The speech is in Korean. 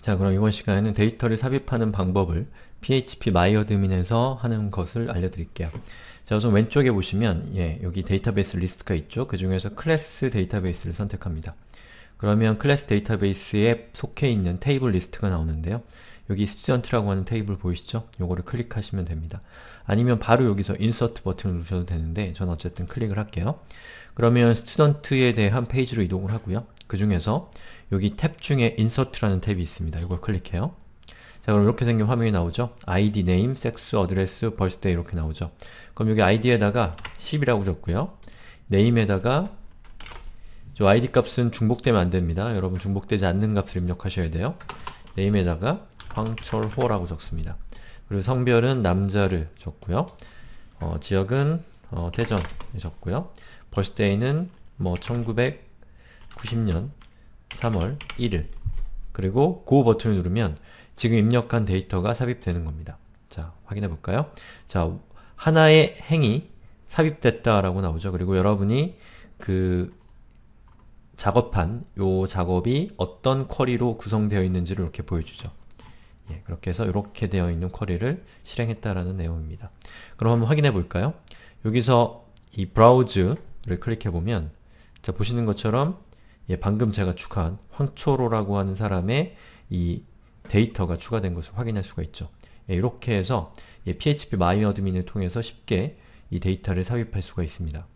자 그럼 이번 시간에는 데이터를 삽입하는 방법을 PHP 마이어드민에서 하는 것을 알려드릴게요. 자 우선 왼쪽에 보시면 예, 여기 데이터베이스 리스트가 있죠. 그 중에서 클래스 데이터베이스를 선택합니다. 그러면 클래스 데이터베이스에 속해 있는 테이블 리스트가 나오는데요. 여기 스튜던트라고 하는 테이블 보이시죠? 요거를 클릭하시면 됩니다. 아니면 바로 여기서 인서트 버튼을 누르셔도 되는데 저는 어쨌든 클릭을 할게요. 그러면 스튜던트에 대한 페이지로 이동을 하고요. 그 중에서 여기 탭 중에 Insert라는 탭이 있습니다. 이걸 클릭해요. 자 그럼 이렇게 생긴 화면이 나오죠? id, name, sex, address, birthday 이렇게 나오죠. 그럼 여기 id에다가 10이라고 적고요 name에다가 저 id 값은 중복되면 안됩니다. 여러분 중복되지 않는 값을 입력하셔야 돼요. name에다가 황철호라고 적습니다. 그리고 성별은 남자를 적고요. 어, 지역은 어, 대전에 적고요. birthday는 뭐 1900, 90년 3월 1일 그리고 고 버튼을 누르면 지금 입력한 데이터가 삽입되는 겁니다. 자, 확인해 볼까요? 자, 하나의 행이 삽입됐다라고 나오죠. 그리고 여러분이 그 작업한 요 작업이 어떤 쿼리로 구성되어 있는지를 이렇게 보여주죠. 예, 그렇게 해서 이렇게 되어 있는 쿼리를 실행했다라는 내용입니다. 그럼 한번 확인해 볼까요? 여기서 이 브라우즈를 클릭해 보면 자 보시는 것처럼 예, 방금 제가 추가한 황초로라고 하는 사람의 이 데이터가 추가된 것을 확인할 수가 있죠. 예, 이렇게 해서 예, PHP 마이어드민을 통해서 쉽게 이 데이터를 삽입할 수가 있습니다.